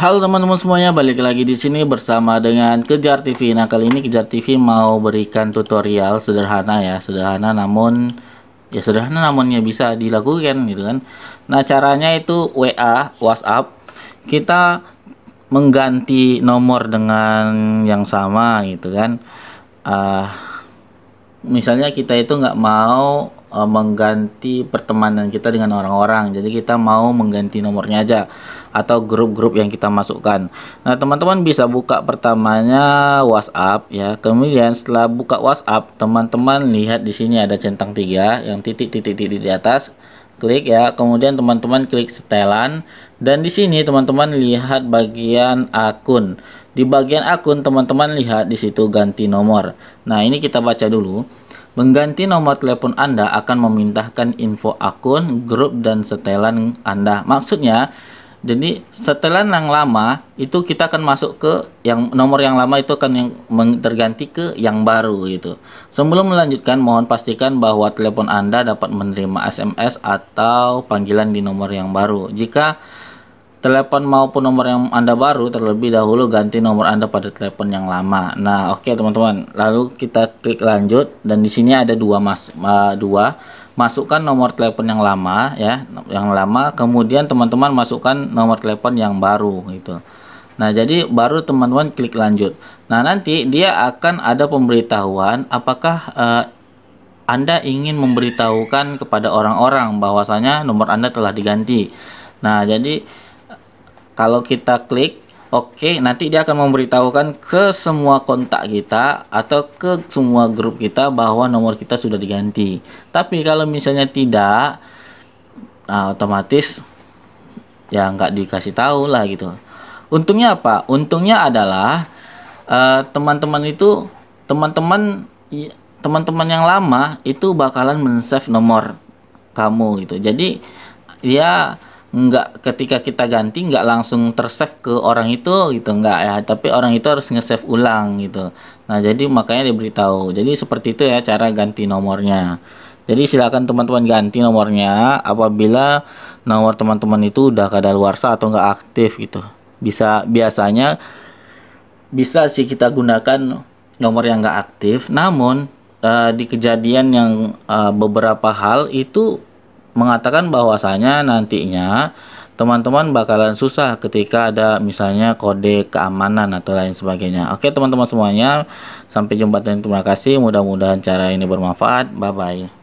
Halo teman-teman semuanya, balik lagi di sini bersama dengan Kejar TV. Nah, kali ini Kejar TV mau berikan tutorial sederhana ya, sederhana namun ya sederhana namunnya bisa dilakukan gitu kan. Nah, caranya itu WA, WhatsApp. Kita mengganti nomor dengan yang sama gitu kan. Uh, misalnya kita itu nggak mau uh, mengganti pertemanan kita dengan orang-orang. Jadi kita mau mengganti nomornya aja atau grup-grup yang kita masukkan. Nah, teman-teman bisa buka pertamanya WhatsApp ya. Kemudian setelah buka WhatsApp, teman-teman lihat di sini ada centang tiga yang titik-titik di atas klik ya. Kemudian teman-teman klik setelan dan di sini teman-teman lihat bagian akun. Di bagian akun teman-teman lihat di situ ganti nomor. Nah, ini kita baca dulu. Mengganti nomor telepon Anda akan memindahkan info akun, grup, dan setelan Anda. Maksudnya, jadi setelan yang lama itu kita akan masuk ke yang nomor yang lama itu akan yang terganti ke yang baru gitu. Sebelum melanjutkan mohon pastikan bahwa telepon Anda dapat menerima SMS atau panggilan di nomor yang baru. Jika telepon maupun nomor yang Anda baru terlebih dahulu ganti nomor Anda pada telepon yang lama. Nah, oke okay, teman-teman. Lalu kita klik lanjut dan di sini ada dua mas uh, dua masukkan nomor telepon yang lama ya, yang lama kemudian teman-teman masukkan nomor telepon yang baru gitu. Nah, jadi baru teman-teman klik lanjut. Nah, nanti dia akan ada pemberitahuan apakah uh, anda ingin memberitahukan kepada orang-orang bahwasanya nomor Anda telah diganti. Nah, jadi kalau kita klik Oke, okay, nanti dia akan memberitahukan ke semua kontak kita atau ke semua grup kita bahwa nomor kita sudah diganti. Tapi kalau misalnya tidak, nah, otomatis ya nggak dikasih tahu lah gitu. Untungnya apa? Untungnya adalah eh, teman-teman uh, itu teman-teman teman-teman yang lama itu bakalan men-save nomor kamu gitu. Jadi dia ya, nggak ketika kita ganti nggak langsung tersave ke orang itu gitu nggak ya tapi orang itu harus nge-save ulang gitu nah jadi makanya diberitahu jadi seperti itu ya cara ganti nomornya jadi silakan teman-teman ganti nomornya apabila nomor teman-teman itu udah kadaluarsa atau nggak aktif gitu bisa biasanya bisa sih kita gunakan nomor yang nggak aktif namun uh, di kejadian yang uh, beberapa hal itu mengatakan bahwasanya nantinya teman-teman bakalan susah ketika ada misalnya kode keamanan atau lain sebagainya. Oke teman-teman semuanya, sampai jumpa dan terima kasih. Mudah-mudahan cara ini bermanfaat. Bye bye.